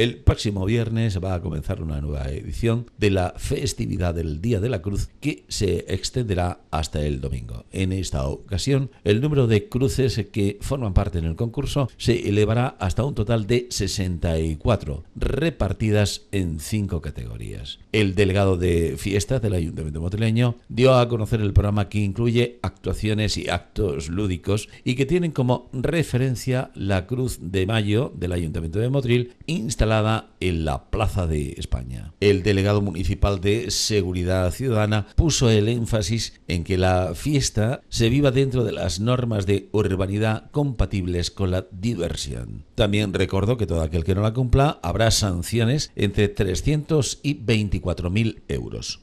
El próximo viernes va a comenzar una nueva edición de la festividad del Día de la Cruz que se extenderá hasta el domingo. En esta ocasión, el número de cruces que forman parte en el concurso se elevará hasta un total de 64, repartidas en cinco categorías. El delegado de fiestas del Ayuntamiento Motrileño dio a conocer el programa que incluye actuaciones y actos lúdicos y que tienen como referencia la Cruz de Mayo del Ayuntamiento de Motril instalada en la Plaza de España. El delegado municipal de Seguridad Ciudadana puso el énfasis en que la fiesta se viva dentro de las normas de urbanidad compatibles con la diversión. También recordó que todo aquel que no la cumpla habrá sanciones entre 300 y 24.000 euros.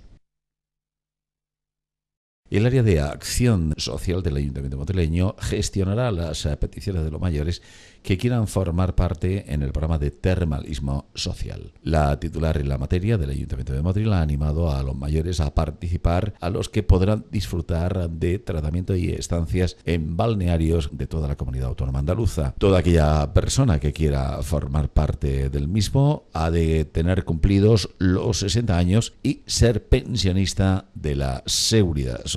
El área de acción social del Ayuntamiento Motrileño gestionará las eh, peticiones de los mayores que quieran formar parte en el programa de termalismo social. La titular en la materia del Ayuntamiento de Madrid ha animado a los mayores a participar, a los que podrán disfrutar de tratamiento y estancias en balnearios de toda la comunidad autónoma andaluza. Toda aquella persona que quiera formar parte del mismo ha de tener cumplidos los 60 años y ser pensionista de la seguridad social.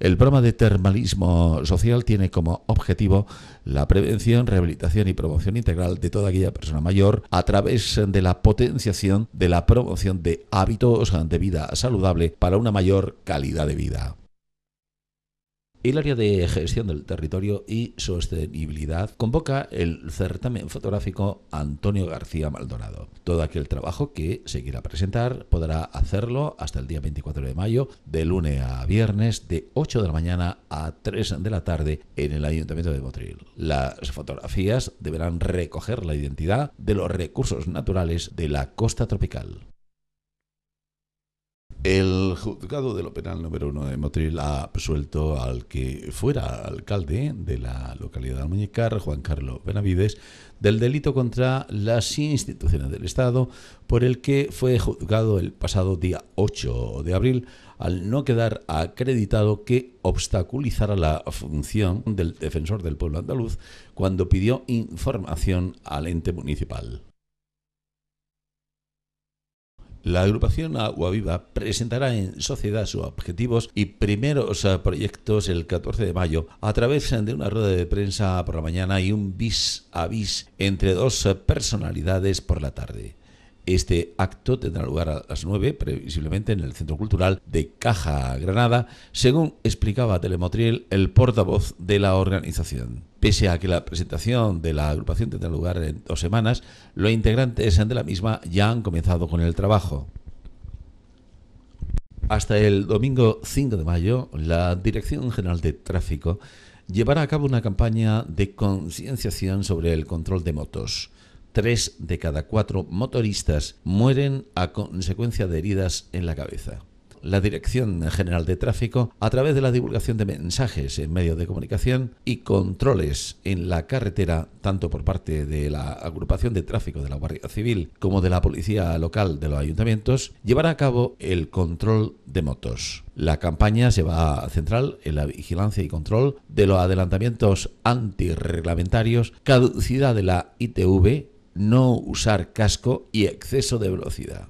El programa de termalismo social tiene como objetivo la prevención, rehabilitación y promoción integral de toda aquella persona mayor a través de la potenciación de la promoción de hábitos de vida saludable para una mayor calidad de vida el área de gestión del territorio y sostenibilidad convoca el certamen fotográfico Antonio García Maldonado. Todo aquel trabajo que se quiera presentar podrá hacerlo hasta el día 24 de mayo, de lunes a viernes, de 8 de la mañana a 3 de la tarde en el Ayuntamiento de Motril. Las fotografías deberán recoger la identidad de los recursos naturales de la costa tropical. El juzgado de lo penal número uno de Motril ha absuelto al que fuera alcalde de la localidad de Muñecar, Juan Carlos Benavides, del delito contra las instituciones del Estado, por el que fue juzgado el pasado día 8 de abril al no quedar acreditado que obstaculizara la función del defensor del pueblo andaluz cuando pidió información al ente municipal. La agrupación Agua Viva presentará en sociedad sus objetivos y primeros eh, proyectos el 14 de mayo a través de una rueda de prensa por la mañana y un bis a bis entre dos personalidades por la tarde. Este acto tendrá lugar a las 9, previsiblemente en el Centro Cultural de Caja Granada, según explicaba Telemotriel el portavoz de la organización. Pese a que la presentación de la agrupación tendrá lugar en dos semanas, los integrantes de la misma ya han comenzado con el trabajo. Hasta el domingo 5 de mayo, la Dirección General de Tráfico llevará a cabo una campaña de concienciación sobre el control de motos. Tres de cada cuatro motoristas mueren a consecuencia de heridas en la cabeza. La Dirección General de Tráfico, a través de la divulgación de mensajes en medios de comunicación y controles en la carretera, tanto por parte de la agrupación de tráfico de la Guardia Civil como de la policía local de los ayuntamientos, llevará a cabo el control de motos. La campaña se va a centrar en la vigilancia y control de los adelantamientos antirreglamentarios, caducidad de la ITV, no usar casco y exceso de velocidad.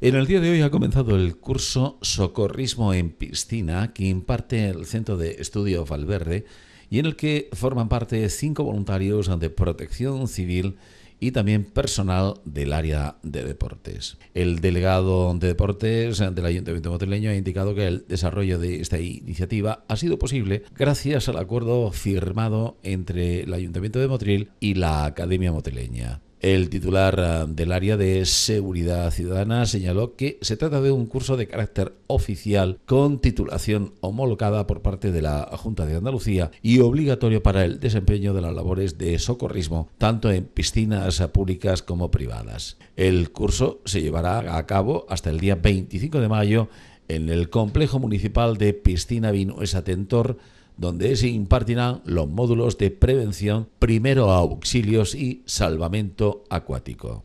En el día de hoy ha comenzado el curso Socorrismo en Piscina que imparte el Centro de Estudio Valverde y en el que forman parte cinco voluntarios de protección civil y también personal del área de deportes. El delegado de deportes del Ayuntamiento Motileño ha indicado que el desarrollo de esta iniciativa ha sido posible gracias al acuerdo firmado entre el Ayuntamiento de Motril y la Academia Motileña. El titular ah, del área de seguridad ciudadana señaló que se trata de un curso de carácter oficial con titulación homologada por parte de la Junta de Andalucía y obligatorio para el desempeño de las labores de socorrismo tanto en piscinas públicas como privadas. El curso se llevará a cabo hasta el día 25 de mayo en el complejo municipal de Piscina Vinuesa Tentor donde se impartirán los módulos de prevención, primero auxilios y salvamento acuático.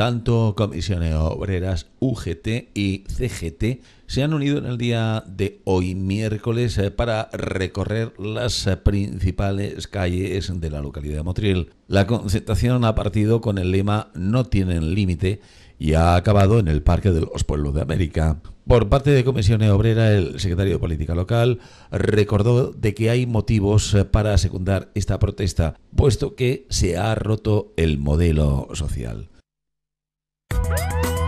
Tanto Comisiones Obreras, UGT y CGT se han unido en el día de hoy, miércoles, eh, para recorrer las principales calles de la localidad de Motril. La concentración ha partido con el lema No tienen límite y ha acabado en el Parque de los Pueblos de América. Por parte de Comisiones Obreras, el secretario de Política Local recordó de que hay motivos eh, para secundar esta protesta, puesto que se ha roto el modelo social. Música hum.